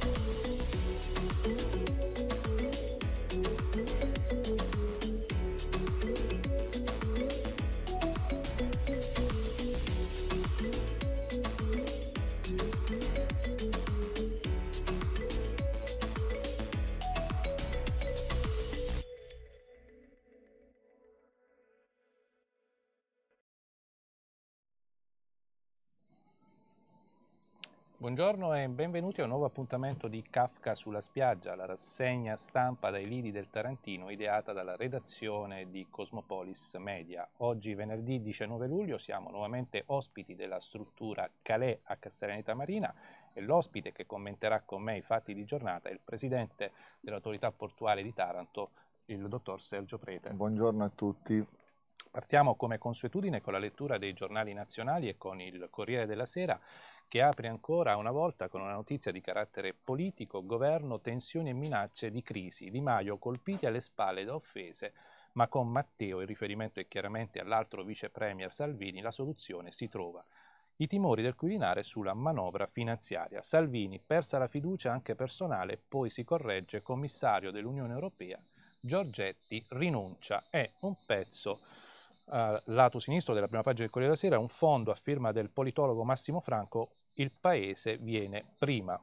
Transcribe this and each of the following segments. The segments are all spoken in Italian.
Thank you. Buongiorno e benvenuti a un nuovo appuntamento di Kafka sulla spiaggia, la rassegna stampa dai lidi del Tarantino ideata dalla redazione di Cosmopolis Media. Oggi venerdì 19 luglio siamo nuovamente ospiti della struttura Calais a Castellaneta Marina e l'ospite che commenterà con me i fatti di giornata è il presidente dell'autorità portuale di Taranto, il dottor Sergio Prete. Buongiorno a tutti. Partiamo come consuetudine con la lettura dei giornali nazionali e con il Corriere della Sera che apre ancora una volta con una notizia di carattere politico, governo, tensioni e minacce di crisi. Di Maio colpiti alle spalle da offese, ma con Matteo, il riferimento è chiaramente all'altro vice premier Salvini, la soluzione si trova. I timori del Quirinale sulla manovra finanziaria. Salvini persa la fiducia anche personale, poi si corregge commissario dell'Unione Europea. Giorgetti rinuncia. È un pezzo Uh, lato sinistro della prima pagina del Corriere della Sera, un fondo a firma del politologo Massimo Franco il paese viene prima.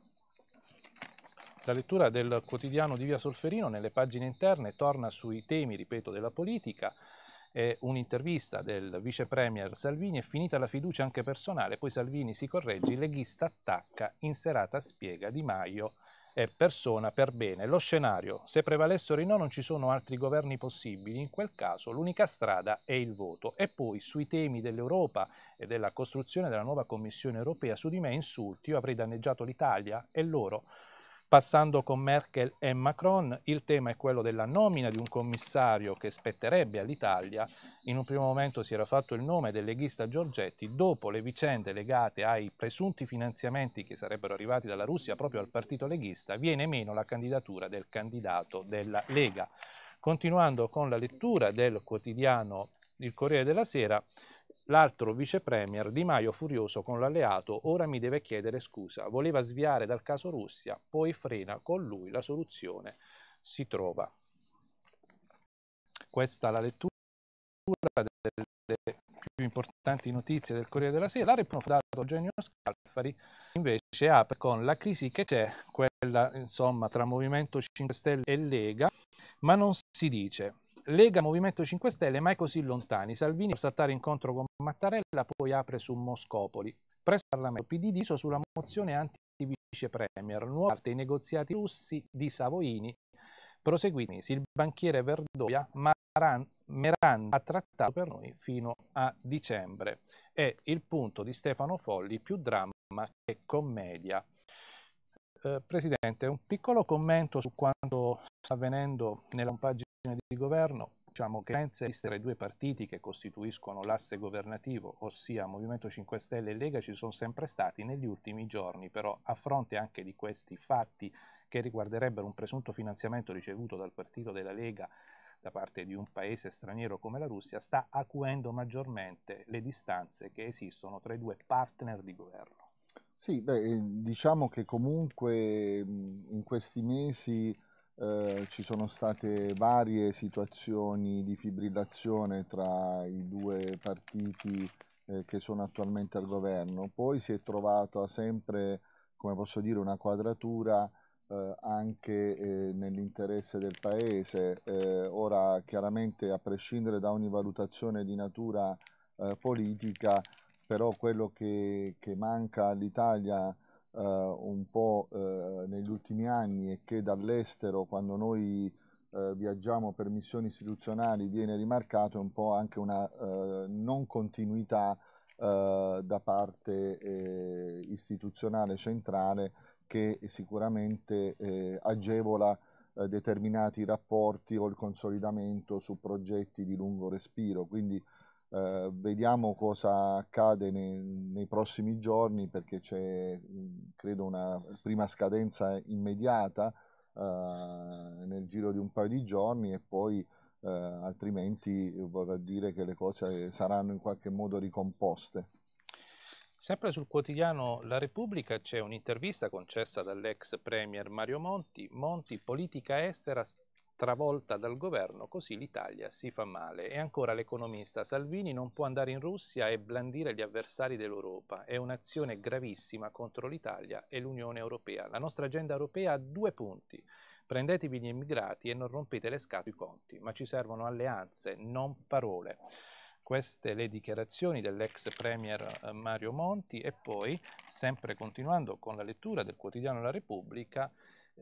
La lettura del quotidiano di Via Solferino nelle pagine interne torna sui temi, ripeto, della politica, eh, un'intervista del vice premier Salvini, è finita la fiducia anche personale, poi Salvini si corregge, il leghista attacca, in serata spiega Di Maio è persona per bene. Lo scenario, se prevalessero i no non ci sono altri governi possibili, in quel caso l'unica strada è il voto. E poi sui temi dell'Europa e della costruzione della nuova Commissione europea, su di me insulti, io avrei danneggiato l'Italia e loro. Passando con Merkel e Macron, il tema è quello della nomina di un commissario che spetterebbe all'Italia. In un primo momento si era fatto il nome del leghista Giorgetti, dopo le vicende legate ai presunti finanziamenti che sarebbero arrivati dalla Russia proprio al partito leghista, viene meno la candidatura del candidato della Lega. Continuando con la lettura del quotidiano Il Corriere della Sera, L'altro vice premier Di Maio furioso con l'alleato ora mi deve chiedere scusa, voleva sviare dal caso Russia, poi frena con lui la soluzione si trova. Questa è la lettura delle più importanti notizie del Corriere della Sera. La riprofondato Eugenio Scalfari invece apre con la crisi che c'è, quella insomma tra Movimento 5 Stelle e Lega, ma non si dice Lega Movimento 5 Stelle mai così lontani. Salvini per saltare incontro con Mattarella, poi apre su Moscopoli. Presso il Parlamento PD diso sulla mozione anti-vice premier, nuova parte i negoziati russi di Savoini. Proseguiti, il banchiere Verdoia, Maran, Meranda ha trattato per noi fino a dicembre. È il punto di Stefano Folli, più dramma che commedia. Eh, Presidente, un piccolo commento su quanto sta avvenendo nella compagine di governo, diciamo che Renzi e tra i due partiti che costituiscono l'asse governativo, ossia Movimento 5 Stelle e Lega, ci sono sempre stati negli ultimi giorni, però a fronte anche di questi fatti che riguarderebbero un presunto finanziamento ricevuto dal partito della Lega da parte di un paese straniero come la Russia, sta acuendo maggiormente le distanze che esistono tra i due partner di governo. Sì, beh, eh, diciamo che comunque in questi mesi eh, ci sono state varie situazioni di fibrillazione tra i due partiti eh, che sono attualmente al governo. Poi si è trovata sempre, come posso dire, una quadratura eh, anche eh, nell'interesse del Paese. Eh, ora, chiaramente, a prescindere da ogni valutazione di natura eh, politica, però quello che, che manca all'Italia eh, un po' eh, negli ultimi anni e che dall'estero, quando noi eh, viaggiamo per missioni istituzionali, viene rimarcato un po' anche una non continuità da parte istituzionale centrale che sicuramente eh, agevola eh, determinati rapporti o il consolidamento su progetti di lungo respiro. Quindi eh, vediamo cosa accade nei, nei prossimi giorni perché c'è mm, credo una prima scadenza immediata eh, nel giro di un paio di giorni e poi eh, altrimenti vorrà dire che le cose saranno in qualche modo ricomposte. Sempre sul quotidiano La Repubblica c'è un'intervista concessa dall'ex premier Mario Monti. Monti, politica estera travolta dal governo, così l'Italia si fa male. E ancora l'economista Salvini non può andare in Russia e blandire gli avversari dell'Europa. È un'azione gravissima contro l'Italia e l'Unione Europea. La nostra agenda europea ha due punti. Prendetevi gli immigrati e non rompete le scatole i conti, ma ci servono alleanze, non parole queste le dichiarazioni dell'ex premier eh, Mario Monti e poi, sempre continuando con la lettura del quotidiano La Repubblica,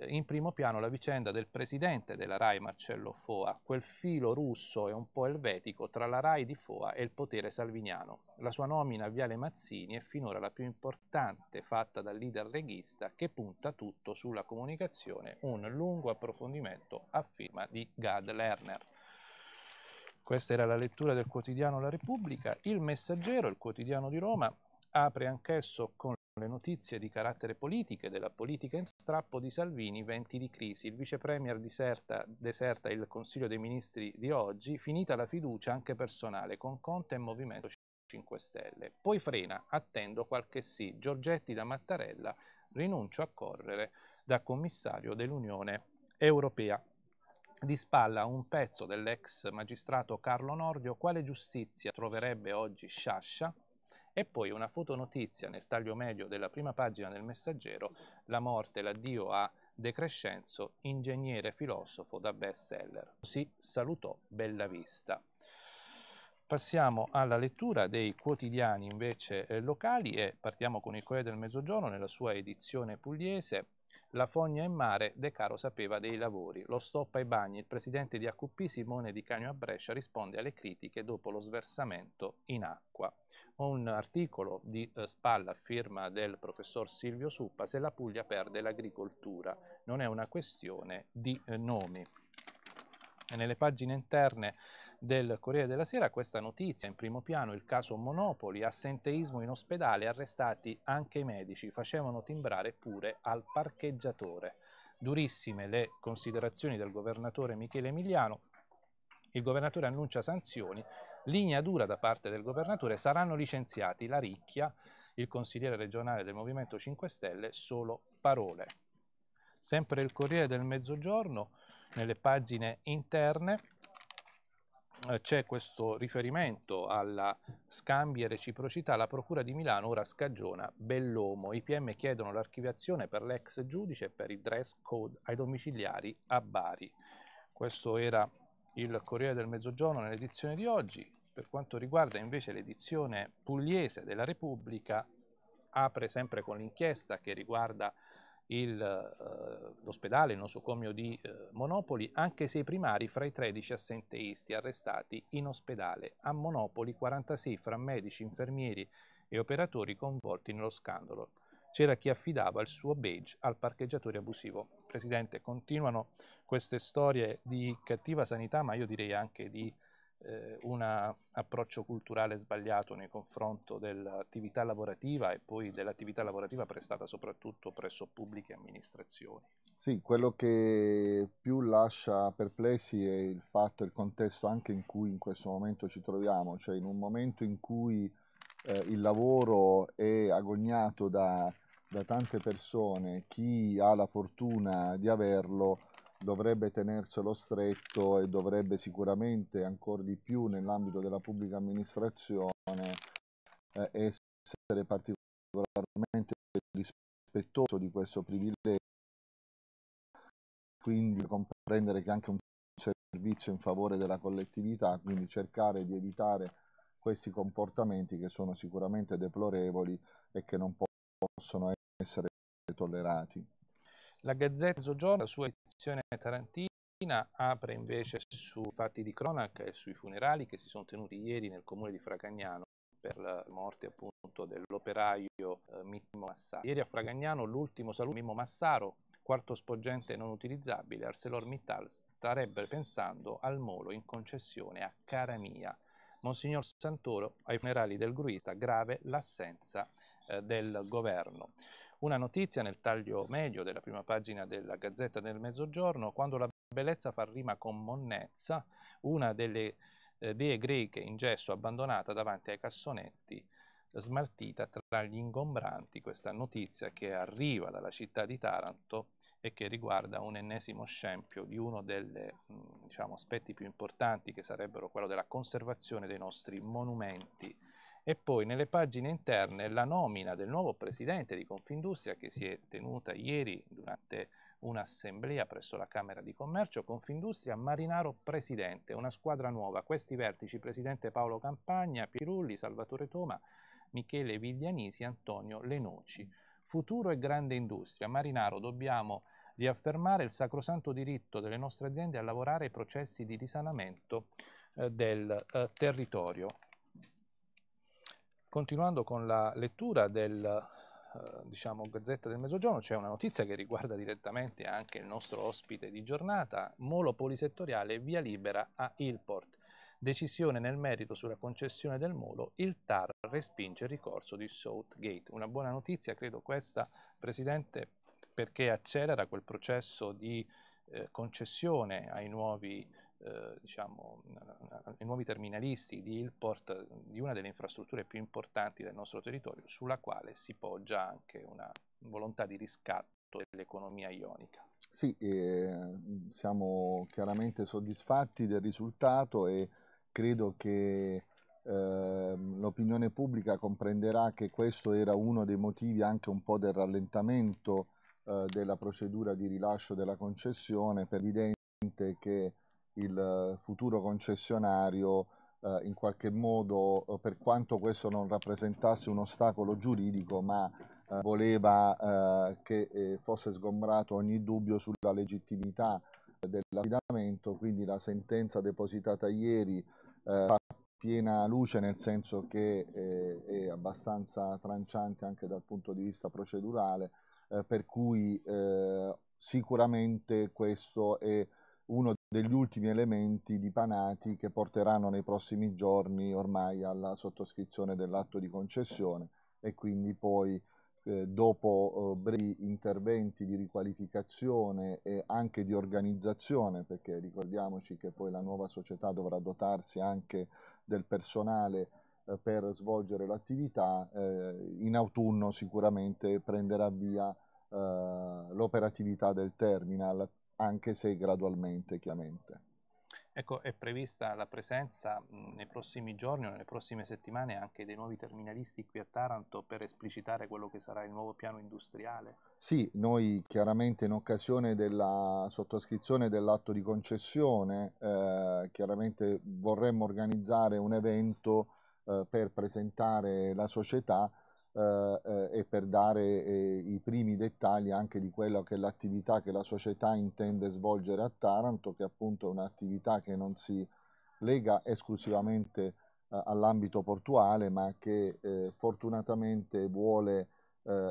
in primo piano la vicenda del presidente della RAI Marcello Foa, quel filo russo e un po' elvetico tra la RAI di Foa e il potere salviniano. La sua nomina a Viale Mazzini è finora la più importante fatta dal leader leghista che punta tutto sulla comunicazione, un lungo approfondimento a firma di Gad Lerner. Questa era la lettura del quotidiano La Repubblica. Il Messaggero, il quotidiano di Roma, apre anch'esso con le notizie di carattere politico e della politica in strappo di Salvini, venti di crisi. Il vice premier diserta, deserta il Consiglio dei Ministri di oggi, finita la fiducia anche personale con Conte e Movimento 5 Stelle. Poi frena, attendo qualche sì. Giorgetti da Mattarella, rinuncio a correre da commissario dell'Unione Europea. Di spalla un pezzo dell'ex magistrato Carlo Nordio, quale giustizia troverebbe oggi Sciascia? E poi una fotonotizia nel taglio medio della prima pagina del Messaggero, la morte, l'addio a De Crescenzo, ingegnere filosofo da best seller Si salutò Bella Vista Passiamo alla lettura dei quotidiani invece eh, locali e partiamo con il Corriere del Mezzogiorno nella sua edizione pugliese. La fogna in mare, De Caro sapeva dei lavori. Lo stop ai bagni, il presidente di AQP Simone Di Canio a Brescia risponde alle critiche dopo lo sversamento in acqua. Un articolo di eh, spalla firma del professor Silvio Suppa se la Puglia perde l'agricoltura. Non è una questione di eh, nomi. E nelle pagine interne del Corriere della Sera questa notizia, in primo piano il caso Monopoli, assenteismo in ospedale, arrestati anche i medici, facevano timbrare pure al parcheggiatore. Durissime le considerazioni del governatore Michele Emiliano, il governatore annuncia sanzioni, linea dura da parte del governatore, saranno licenziati la ricchia, il consigliere regionale del Movimento 5 Stelle, solo parole. Sempre il Corriere del Mezzogiorno, nelle pagine interne, eh, c'è questo riferimento alla scambia e reciprocità, la Procura di Milano ora scagiona Bellomo. I PM chiedono l'archiviazione per l'ex giudice e per il dress code ai domiciliari a Bari. Questo era il Corriere del Mezzogiorno nell'edizione di oggi. Per quanto riguarda invece l'edizione pugliese della Repubblica, apre sempre con l'inchiesta che riguarda eh, l'ospedale, il, nosocomio di eh, Monopoli, anche se i primari fra i 13 assenteisti arrestati in ospedale. A Monopoli 46 fra medici, infermieri e operatori coinvolti nello scandalo. C'era chi affidava il suo badge al parcheggiatore abusivo. Presidente, continuano queste storie di cattiva sanità, ma io direi anche di eh, un approccio culturale sbagliato nei confronti dell'attività lavorativa e poi dell'attività lavorativa prestata soprattutto presso pubbliche amministrazioni. Sì, quello che più lascia perplessi è il fatto, il contesto anche in cui in questo momento ci troviamo, cioè in un momento in cui eh, il lavoro è agognato da, da tante persone, chi ha la fortuna di averlo dovrebbe tenerselo stretto e dovrebbe sicuramente ancora di più nell'ambito della pubblica amministrazione eh, essere particolarmente rispettoso di questo privilegio, quindi comprendere che anche un servizio in favore della collettività, quindi cercare di evitare questi comportamenti che sono sicuramente deplorevoli e che non possono essere tollerati. La Gazzetta Mezzogiorno, la sua edizione tarantina, apre invece sui fatti di cronaca e sui funerali che si sono tenuti ieri nel comune di Fragagnano per la morte appunto dell'operaio eh, Mimmo Massaro. Ieri a Fragagnano l'ultimo saluto di Mimmo Massaro, quarto spoggente non utilizzabile, ArcelorMittal starebbe pensando al molo in concessione a Caramia. Monsignor Santoro ai funerali del gruista, grave l'assenza eh, del governo. Una notizia nel taglio medio della prima pagina della Gazzetta del Mezzogiorno, quando la bellezza fa rima con monnezza, una delle eh, dee greche in gesso abbandonata davanti ai cassonetti, smaltita tra gli ingombranti, questa notizia che arriva dalla città di Taranto e che riguarda un ennesimo scempio di uno degli mm, diciamo, aspetti più importanti che sarebbero quello della conservazione dei nostri monumenti e poi nelle pagine interne la nomina del nuovo presidente di Confindustria che si è tenuta ieri durante un'assemblea presso la Camera di Commercio, Confindustria Marinaro Presidente, una squadra nuova, questi vertici Presidente Paolo Campagna, Pirulli, Salvatore Toma, Michele Viglianisi, Antonio Lenoci. Futuro e grande industria, Marinaro dobbiamo riaffermare il sacrosanto diritto delle nostre aziende a lavorare ai processi di risanamento eh, del eh, territorio Continuando con la lettura del eh, diciamo Gazzetta del Mezzogiorno, c'è una notizia che riguarda direttamente anche il nostro ospite di giornata, Molo polisettoriale via libera a Ilport. Decisione nel merito sulla concessione del molo, il TAR respinge il ricorso di Southgate. Una buona notizia, credo questa, Presidente, perché accelera quel processo di eh, concessione ai nuovi eh, diciamo, ai nuovi terminalisti di import di una delle infrastrutture più importanti del nostro territorio, sulla quale si poggia anche una volontà di riscatto dell'economia ionica. Sì, eh, siamo chiaramente soddisfatti del risultato e credo che ehm, l'opinione pubblica comprenderà che questo era uno dei motivi anche un po' del rallentamento eh, della procedura di rilascio della concessione, per evidente che il eh, futuro concessionario eh, in qualche modo, eh, per quanto questo non rappresentasse un ostacolo giuridico, ma eh, voleva eh, che eh, fosse sgombrato ogni dubbio sulla legittimità dell'affidamento, quindi la sentenza depositata ieri fa piena luce nel senso che è abbastanza tranciante anche dal punto di vista procedurale, per cui sicuramente questo è uno degli ultimi elementi dipanati che porteranno nei prossimi giorni ormai alla sottoscrizione dell'atto di concessione e quindi poi eh, dopo eh, brevi interventi di riqualificazione e anche di organizzazione, perché ricordiamoci che poi la nuova società dovrà dotarsi anche del personale eh, per svolgere l'attività, eh, in autunno sicuramente prenderà via eh, l'operatività del terminal anche se gradualmente chiaramente. Ecco, è prevista la presenza nei prossimi giorni o nelle prossime settimane anche dei nuovi terminalisti qui a Taranto per esplicitare quello che sarà il nuovo piano industriale? Sì, noi chiaramente in occasione della sottoscrizione dell'atto di concessione eh, chiaramente vorremmo organizzare un evento eh, per presentare la società eh, eh, e per dare eh, i primi dettagli anche di quella che è l'attività che la società intende svolgere a Taranto, che appunto è un'attività che non si lega esclusivamente all'ambito portuale, ma che fortunatamente vuole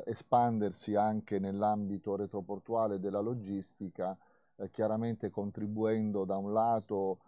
espandersi anche nell'ambito retroportuale della logistica, eh, chiaramente contribuendo da un lato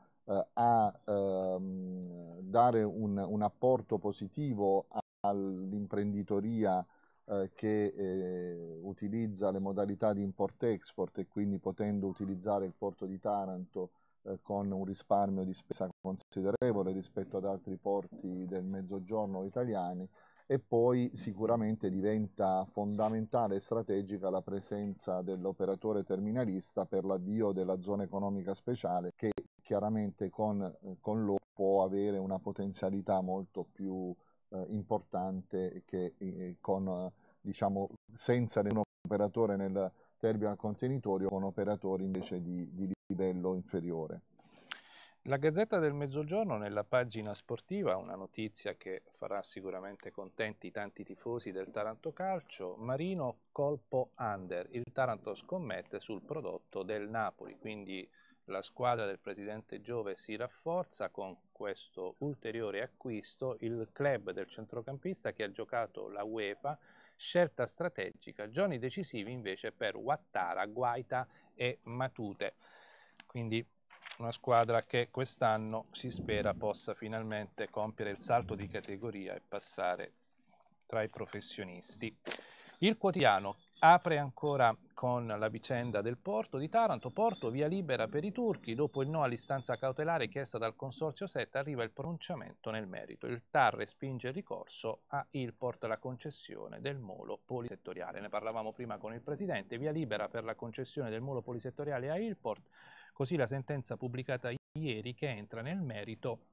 a ehm, dare un, un apporto positivo all'imprenditoria eh, che eh, utilizza le modalità di import-export e quindi potendo utilizzare il porto di Taranto eh, con un risparmio di spesa considerevole rispetto ad altri porti del mezzogiorno italiani e poi sicuramente diventa fondamentale e strategica la presenza dell'operatore terminalista per l'avvio della zona economica speciale che chiaramente con, eh, con, loro può avere una potenzialità molto più eh, importante che eh, con, eh, diciamo, senza un operatore nel terminal contenitorio con operatori invece di, di livello inferiore. La Gazzetta del Mezzogiorno nella pagina sportiva, una notizia che farà sicuramente contenti tanti tifosi del Taranto Calcio, Marino colpo under, il Taranto scommette sul prodotto del Napoli, quindi la squadra del presidente Giove si rafforza con questo ulteriore acquisto, il club del centrocampista che ha giocato la UEFA, scelta strategica, giorni decisivi invece per Wattara, Guaita e Matute. Quindi una squadra che quest'anno si spera possa finalmente compiere il salto di categoria e passare tra i professionisti. Il quotidiano apre ancora con la vicenda del porto di Taranto, porto via libera per i turchi, dopo il no all'istanza cautelare chiesta dal Consorzio 7 arriva il pronunciamento nel merito, il TAR respinge il ricorso a Ilport la concessione del molo polisettoriale, ne parlavamo prima con il Presidente, via libera per la concessione del molo polisettoriale a Ilport, così la sentenza pubblicata ieri che entra nel merito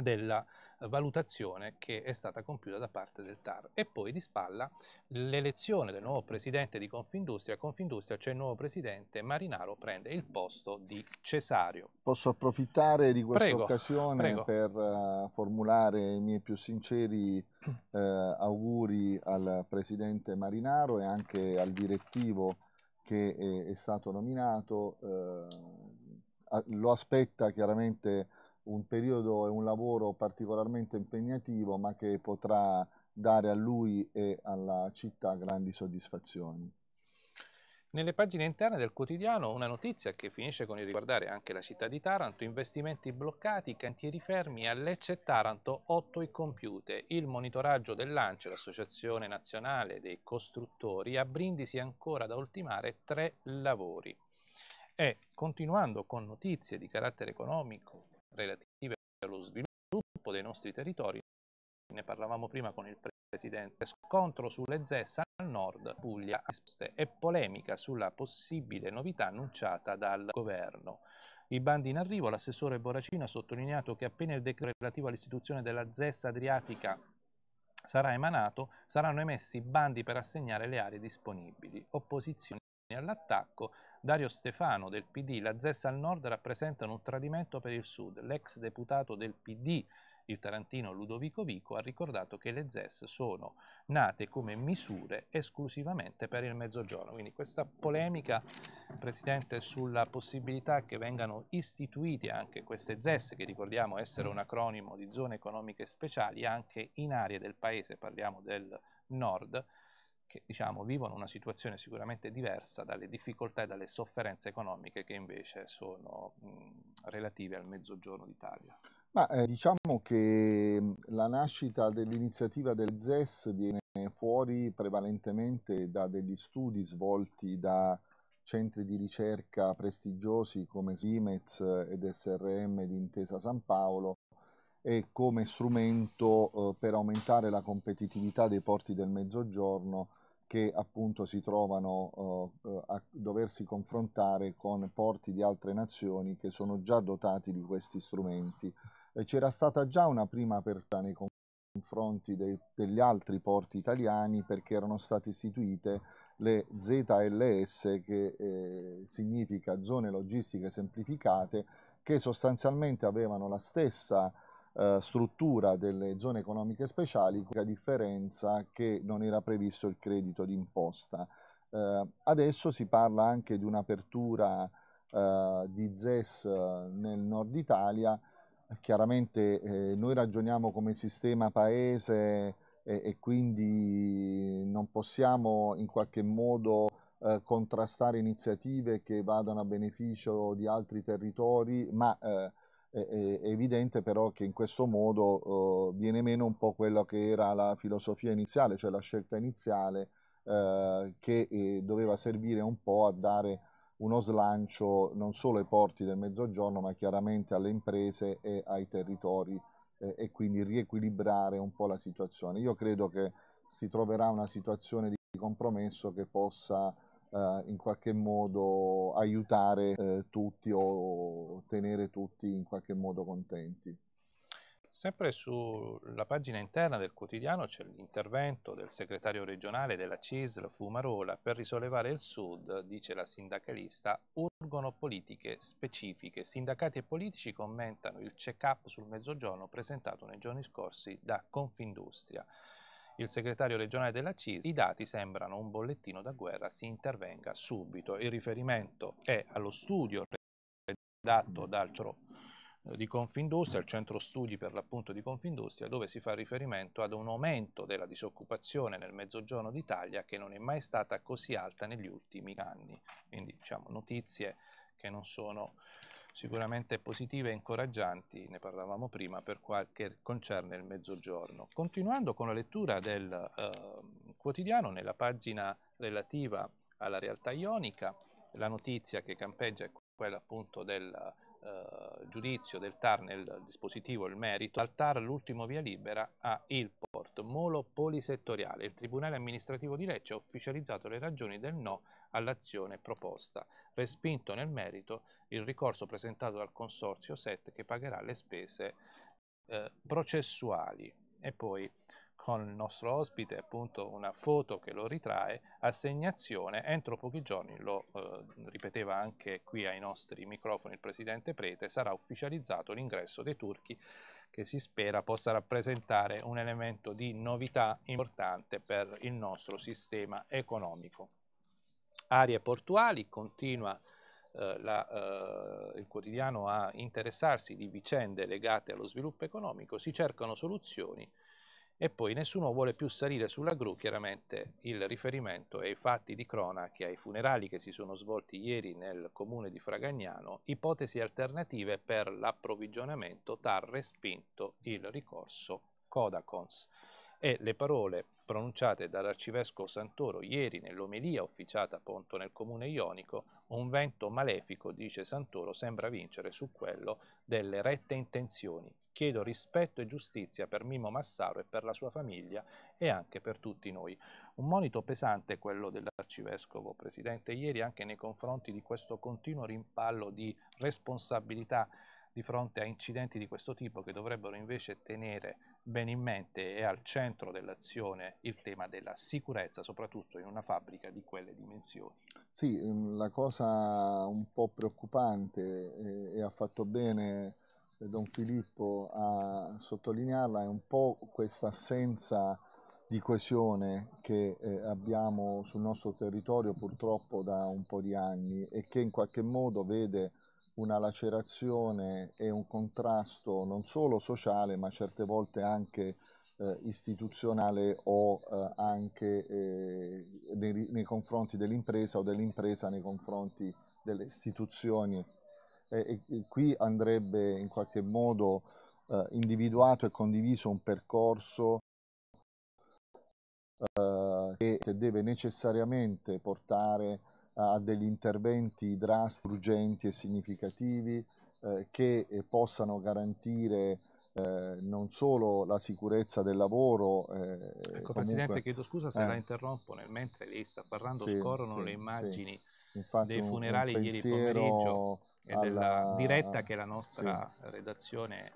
della eh, valutazione che è stata compiuta da parte del TAR e poi di spalla l'elezione del nuovo presidente di Confindustria. Confindustria c'è cioè il nuovo presidente Marinaro prende il posto di Cesario. Posso approfittare di questa prego, occasione prego. per uh, formulare i miei più sinceri uh, auguri al presidente Marinaro e anche al direttivo che è, è stato nominato. Uh, lo aspetta chiaramente un periodo e un lavoro particolarmente impegnativo, ma che potrà dare a lui e alla città grandi soddisfazioni. Nelle pagine interne del quotidiano una notizia che finisce con il riguardare anche la città di Taranto, investimenti bloccati, cantieri fermi, a Lecce e Taranto 8 i compiute, il monitoraggio del Lancio, l'Associazione Nazionale dei Costruttori, a Brindisi ancora da ultimare tre lavori. E continuando con notizie di carattere economico, relative allo sviluppo dei nostri territori, ne parlavamo prima con il Presidente, scontro sulle ZES al nord, Puglia e polemica sulla possibile novità annunciata dal governo. I bandi in arrivo, l'assessore Boracino ha sottolineato che appena il decreto relativo all'istituzione della ZES Adriatica sarà emanato, saranno emessi bandi per assegnare le aree disponibili. Opposizione All'attacco, Dario Stefano del PD, la ZES al nord rappresentano un tradimento per il sud. L'ex deputato del PD, il tarantino Ludovico Vico, ha ricordato che le ZES sono nate come misure esclusivamente per il mezzogiorno. Quindi questa polemica, Presidente, sulla possibilità che vengano istituite anche queste ZES, che ricordiamo essere un acronimo di zone economiche speciali, anche in aree del paese, parliamo del nord, che diciamo, vivono una situazione sicuramente diversa dalle difficoltà e dalle sofferenze economiche che invece sono mh, relative al mezzogiorno d'Italia. Ma eh, diciamo che la nascita dell'iniziativa del ZES viene fuori prevalentemente da degli studi svolti da centri di ricerca prestigiosi come SIMEZ ed SRM di Intesa San Paolo e come strumento eh, per aumentare la competitività dei porti del Mezzogiorno che appunto si trovano uh, a doversi confrontare con porti di altre nazioni che sono già dotati di questi strumenti. c'era stata già una prima apertura nei confronti dei, degli altri porti italiani perché erano state istituite le ZLS che eh, significa zone logistiche semplificate che sostanzialmente avevano la stessa eh, struttura delle zone economiche speciali, con la differenza che non era previsto il credito d'imposta. Eh, adesso si parla anche di un'apertura eh, di ZES eh, nel nord Italia, chiaramente eh, noi ragioniamo come sistema paese e, e, quindi non possiamo in qualche modo eh, contrastare iniziative che vadano a beneficio di altri territori, ma eh, è, evidente però che in questo modo uh, viene meno un po' quella che era la filosofia iniziale, cioè la scelta iniziale uh, che eh, doveva servire un po' a dare uno slancio non solo ai porti del mezzogiorno ma chiaramente alle imprese e ai territori eh, e quindi riequilibrare un po' la situazione. Io credo che si troverà una situazione di compromesso che possa eh, in qualche modo aiutare eh, tutti o tenere tutti in qualche modo contenti. Sempre sulla pagina interna del quotidiano c'è l'intervento del segretario regionale della CISL Fumarola per risollevare il Sud, dice la sindacalista, urgono politiche specifiche. Sindacati e politici commentano il check-up sul mezzogiorno presentato nei giorni scorsi da Confindustria il segretario regionale della CIS, i dati sembrano un bollettino da guerra, si intervenga subito. Il riferimento è allo studio redatto mm. dal CRO eh, di Confindustria, il centro studi per l'appunto di Confindustria, dove si fa riferimento ad un aumento della disoccupazione nel mezzogiorno d'Italia che non è mai stata così alta negli ultimi anni. Quindi diciamo notizie che non sono sicuramente positive e incoraggianti, ne parlavamo prima, per quel che concerne il mezzogiorno. Continuando con la lettura del eh, quotidiano, nella pagina relativa alla realtà ionica, la notizia che campeggia è quella appunto del eh, giudizio del TAR nel dispositivo il merito, al TAR l'ultimo via libera a Ilport, molo polisettoriale. Il Tribunale amministrativo di Lecce ha ufficializzato le ragioni del no all'azione proposta, respinto nel merito il ricorso presentato dal Consorzio 7 che pagherà le spese eh, processuali. E poi con il nostro ospite appunto una foto che lo ritrae, assegnazione, entro pochi giorni, lo eh, ripeteva anche qui ai nostri microfoni il presidente Prete, sarà ufficializzato l'ingresso dei turchi che si spera possa rappresentare un elemento di novità importante per il nostro sistema economico aree portuali, continua eh, la, eh, il quotidiano a interessarsi di vicende legate allo sviluppo economico, si cercano soluzioni e poi nessuno vuole più salire sulla gru, chiaramente il riferimento è ai fatti di cronaca, ai funerali che si sono svolti ieri nel comune di Fragagnano, ipotesi alternative per l'approvvigionamento, TAR respinto il ricorso Codacons e le parole pronunciate dall'arcivescovo Santoro ieri nell'omelia officiata appunto nel comune ionico, un vento malefico, dice Santoro, sembra vincere su quello delle rette intenzioni. Chiedo rispetto e giustizia per Mimo Massaro e per la sua famiglia e anche per tutti noi. Un monito pesante quello dell'arcivescovo presidente ieri anche nei confronti di questo continuo rimpallo di responsabilità di fronte a incidenti di questo tipo che dovrebbero invece tenere bene in mente è al centro dell'azione il tema della sicurezza, soprattutto in una fabbrica di quelle dimensioni. Sì, ehm, la cosa un po' preoccupante, e, e ha fatto bene eh, Don Filippo a sottolinearla, è un po' questa assenza di coesione che eh, abbiamo sul nostro territorio purtroppo da un po' di anni e che in qualche modo vede una lacerazione e un contrasto non solo sociale ma certe volte anche eh, istituzionale o eh, anche eh, nei, nei, confronti dell'impresa o dell'impresa nei confronti delle istituzioni. E, e qui andrebbe in qualche modo eh, individuato e condiviso un percorso eh, che deve necessariamente portare a degli interventi drastici, urgenti e significativi eh, che eh, possano garantire eh, non solo la sicurezza del lavoro. Eh, ecco, comunque... Presidente, chiedo scusa se eh. la interrompo, nel mentre lei sta parlando sì, scorrono sì, le immagini sì. Infatti, dei funerali ieri pomeriggio alla... e della diretta che la nostra redazione ha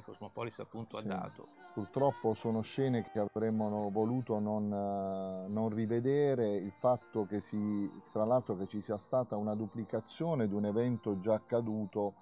che Cosmopolis appunto sì. ha dato. Purtroppo sono scene che avremmo voluto non, eh, non, rivedere, il fatto che si, tra l'altro che ci sia stata una duplicazione di un evento già accaduto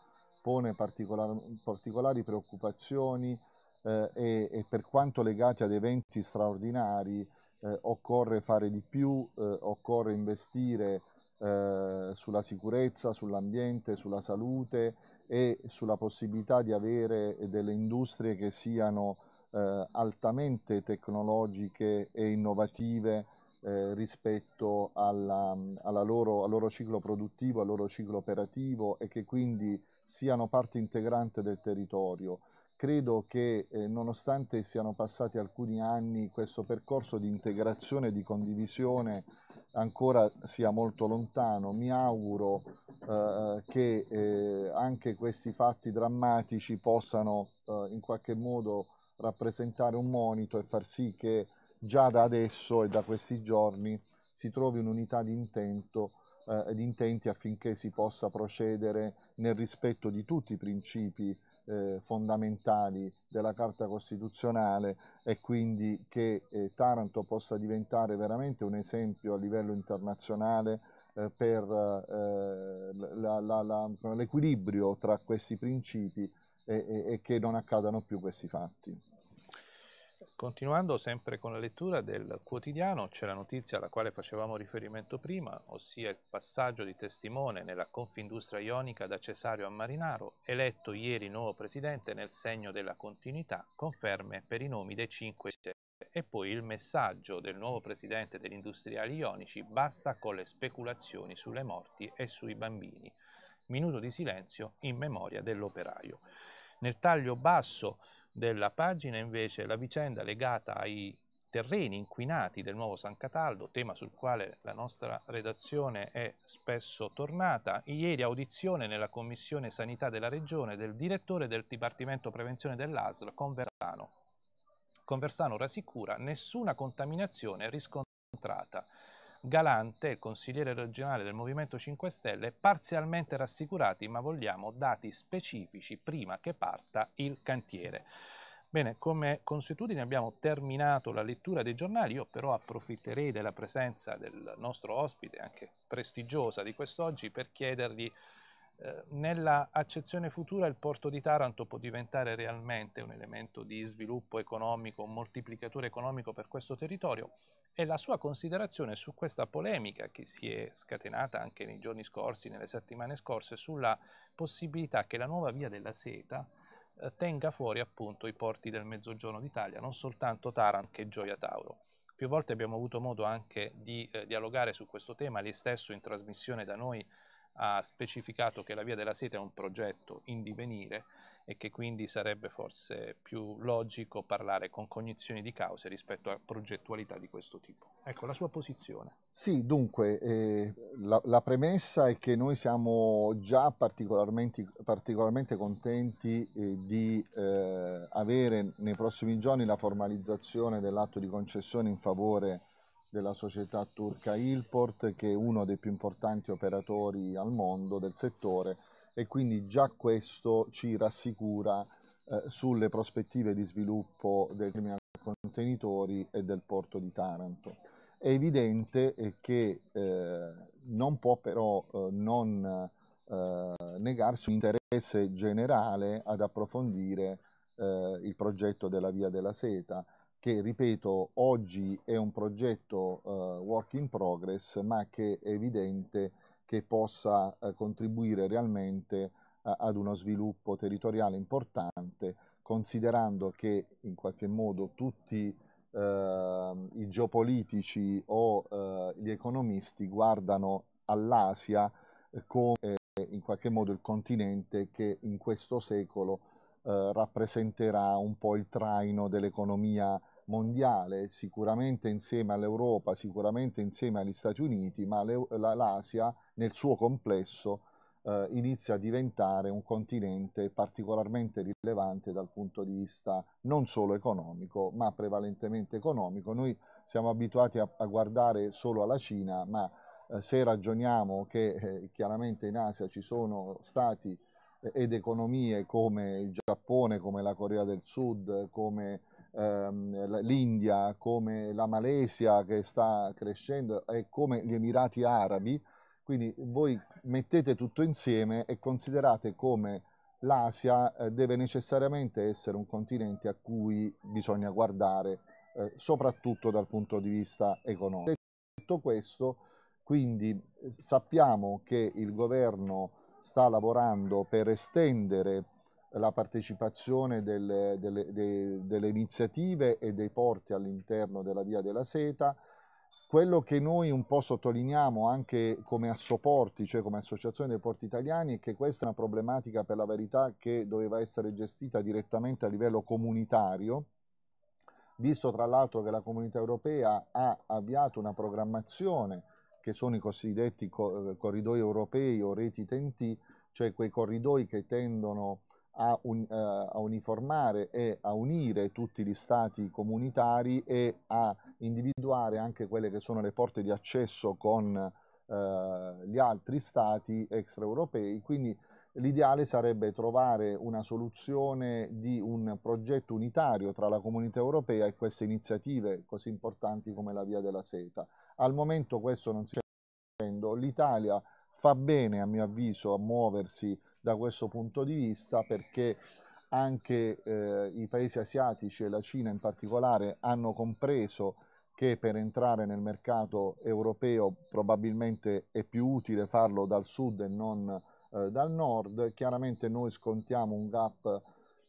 pone particolar, particolari preoccupazioni eh, e, e per quanto legati ad eventi straordinari eh, occorre fare di più, eh, occorre investire eh, sulla sicurezza, sull'ambiente, sulla salute e sulla possibilità di avere delle industrie che siano eh, altamente tecnologiche e innovative eh, rispetto alla, alla loro, al loro ciclo produttivo, al loro ciclo operativo e che quindi siano parte integrante del territorio credo che eh, nonostante siano passati alcuni anni questo percorso di integrazione e di condivisione ancora sia molto lontano, mi auguro eh, che eh, anche questi fatti drammatici possano eh, in qualche modo rappresentare un monito e far sì che già da adesso e da questi giorni si trovi un'unità di, intento, eh, di intenti affinché si possa procedere nel rispetto di tutti i principi eh, fondamentali della Carta Costituzionale e quindi che eh, Taranto possa diventare veramente un esempio a livello internazionale eh, per eh, l'equilibrio tra questi principi e, e, e che non accadano più questi fatti. Continuando sempre con la lettura del quotidiano, c'è la notizia alla quale facevamo riferimento prima, ossia il passaggio di testimone nella Confindustria Ionica da Cesario a Marinaro, eletto ieri nuovo presidente nel segno della continuità, conferme per i nomi dei cinque e poi il messaggio del nuovo presidente degli industriali ionici basta con le speculazioni sulle morti e sui bambini. Minuto di silenzio in memoria dell'operaio. Nel taglio basso della pagina invece la vicenda legata ai terreni inquinati del nuovo San Cataldo, tema sul quale la nostra redazione è spesso tornata. Ieri audizione nella Commissione Sanità della Regione del direttore del Dipartimento Prevenzione dell'ASL, Conversano. Conversano rassicura nessuna contaminazione riscontrata. Galante, consigliere regionale del Movimento 5 Stelle, parzialmente rassicurati, ma vogliamo dati specifici prima che parta il cantiere. Bene, come consuetudine abbiamo terminato la lettura dei giornali, io però approfitterei della presenza del nostro ospite, anche prestigiosa di quest'oggi, per chiedergli eh, nella accezione futura il porto di Taranto può diventare realmente un elemento di sviluppo economico, un moltiplicatore economico per questo territorio e la sua considerazione su questa polemica che si è scatenata anche nei giorni scorsi, nelle settimane scorse, sulla possibilità che la nuova via della seta eh, tenga fuori appunto i porti del mezzogiorno d'Italia, non soltanto Taranto che Gioia Tauro. Più volte abbiamo avuto modo anche di eh, dialogare su questo tema, lei stesso in trasmissione da noi ha specificato che la Via della Seta è un progetto in divenire e che quindi sarebbe forse più logico parlare con cognizioni di cause rispetto a progettualità di questo tipo. Ecco la sua posizione. Sì, dunque eh, la, la, premessa è che noi siamo già particolarmente, particolarmente contenti eh, di eh, avere nei prossimi giorni la formalizzazione dell'atto di concessione in favore della società turca Ilport, che è uno dei più importanti operatori al mondo del settore e quindi già questo ci rassicura eh, sulle prospettive di sviluppo del terminale contenitori e del porto di Taranto. È evidente eh, che eh, non può però eh, non eh, negarsi un interesse generale ad approfondire eh, il progetto della Via della Seta che ripeto oggi è un progetto uh, work in progress ma che è evidente che possa uh, contribuire realmente uh, ad uno sviluppo territoriale importante considerando che in qualche modo tutti ehm, i geopolitici o gli economisti guardano all'Asia come in qualche modo il continente che in questo secolo rappresenterà un po' il traino dell'economia mondiale, sicuramente insieme all'Europa, sicuramente insieme agli Stati Uniti, ma l'Asia nel suo complesso eh, inizia a diventare un continente particolarmente rilevante dal punto di vista non solo economico, ma prevalentemente economico. Noi siamo abituati a, a guardare solo alla Cina, ma eh, se ragioniamo che eh, chiaramente in Asia ci sono stati eh, ed economie come il Giappone, come la Corea del Sud, come ehm, l'India, come la Malesia che sta crescendo e come gli Emirati Arabi. Quindi voi mettete tutto insieme e considerate come l'Asia eh, deve necessariamente essere un continente a cui bisogna guardare, eh, soprattutto dal punto di vista economico. Detto questo, quindi eh, sappiamo che il governo sta lavorando per estendere la partecipazione delle, delle, dei, delle iniziative e dei porti all'interno della Via della Seta, quello che noi un po' sottolineiamo anche come assoporti, cioè come associazione dei porti italiani, è che questa è una problematica per la verità che doveva essere gestita direttamente a livello comunitario, visto tra l'altro che la comunità europea ha avviato una programmazione che sono i cosiddetti corridoi europei o reti TNT, cioè quei corridoi che tendono a a, un, eh, a, uniformare e a unire tutti gli stati comunitari e a individuare anche quelle che sono le porte di accesso con eh, gli altri stati extraeuropei. Quindi l'ideale sarebbe trovare una soluzione di un progetto unitario tra la comunità europea e queste iniziative così importanti come la Via della Seta. Al momento questo non si sta facendo, l'Italia fa bene a mio avviso a muoversi da questo punto di vista perché anche eh, i paesi asiatici e la Cina in particolare hanno compreso che per entrare nel mercato europeo probabilmente è più utile farlo dal sud e non eh, dal nord. Chiaramente noi scontiamo un gap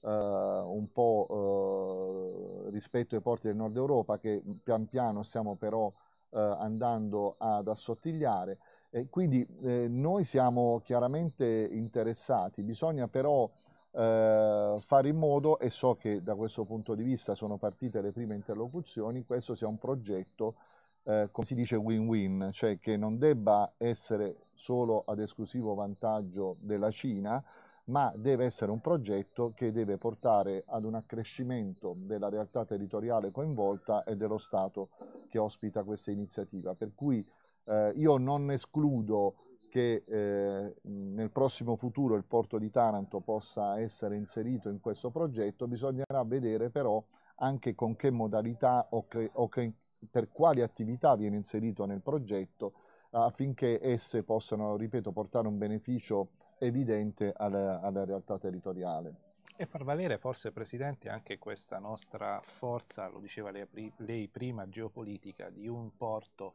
eh, un po' eh, rispetto ai porti del nord Europa che pian piano stiamo però eh, andando ad assottigliare. E quindi eh, noi siamo chiaramente interessati, bisogna però eh, fare in modo, e so che da questo punto di vista sono partite le prime interlocuzioni, questo sia un progetto, eh, come si dice, win-win, cioè che non debba essere solo ad esclusivo vantaggio della Cina, ma deve essere un progetto che deve portare ad un accrescimento della realtà territoriale coinvolta e dello Stato che ospita questa iniziativa. Per cui eh, io non escludo che eh, nel prossimo futuro il porto di Taranto possa essere inserito in questo progetto, bisognerà vedere però anche con che modalità o, che, o che, per quali attività viene inserito nel progetto affinché esse possano, ripeto, portare un beneficio evidente alla, alla realtà territoriale. E far valere forse, Presidente, anche questa nostra forza, lo diceva lei, lei prima, geopolitica, di un porto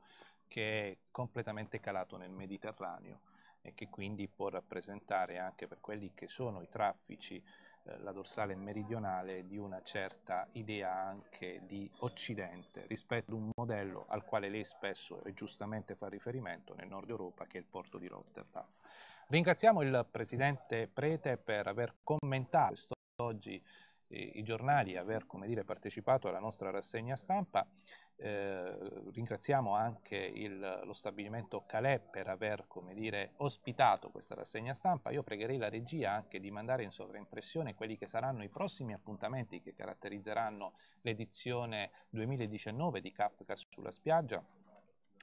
che è completamente calato nel Mediterraneo e che quindi può rappresentare anche per quelli che sono i traffici eh, la dorsale meridionale di una certa idea anche di Occidente rispetto ad un modello al quale lei spesso e giustamente fa riferimento nel nord Europa che è il porto di Rotterdam. Ringraziamo il presidente Prete per aver commentato oggi eh, i giornali e aver dire, partecipato alla nostra rassegna stampa. Eh, ringraziamo anche il, lo stabilimento Calè per aver dire, ospitato questa rassegna stampa. Io pregherei la regia anche di mandare in sovraimpressione quelli che saranno i prossimi appuntamenti che caratterizzeranno l'edizione 2019 di Capca sulla spiaggia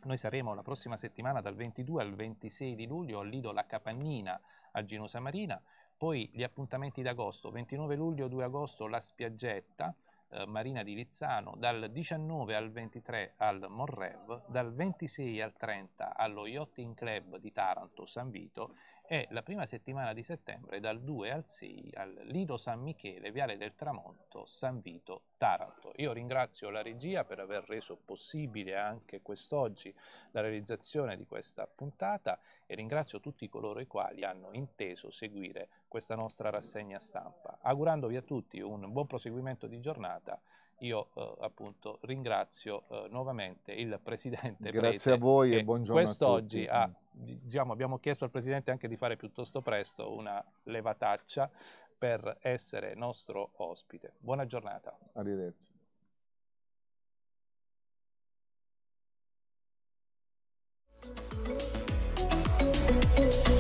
noi saremo la prossima settimana dal 22 al 26 di luglio a Lido La Capannina a Ginosa Marina, poi gli appuntamenti d'agosto, 29 luglio, 2 agosto La Spiaggetta, eh, Marina di Lizzano, dal 19 al 23 al Monrev, dal 26 al 30 allo Yachting Club di Taranto San Vito è la prima settimana di settembre dal 2 al 6 al Lido San Michele, Viale del Tramonto, San Vito, Taranto. Io ringrazio la regia per aver reso possibile anche quest'oggi la realizzazione di questa puntata e ringrazio tutti coloro i quali hanno inteso seguire questa nostra rassegna stampa, augurandovi a tutti un buon proseguimento di giornata io eh, appunto ringrazio eh, nuovamente il Presidente. Grazie Prete, a voi e buongiorno. Quest'oggi diciamo, abbiamo chiesto al Presidente anche di fare piuttosto presto una levataccia per essere nostro ospite. Buona giornata. Arrivederci. Thank you.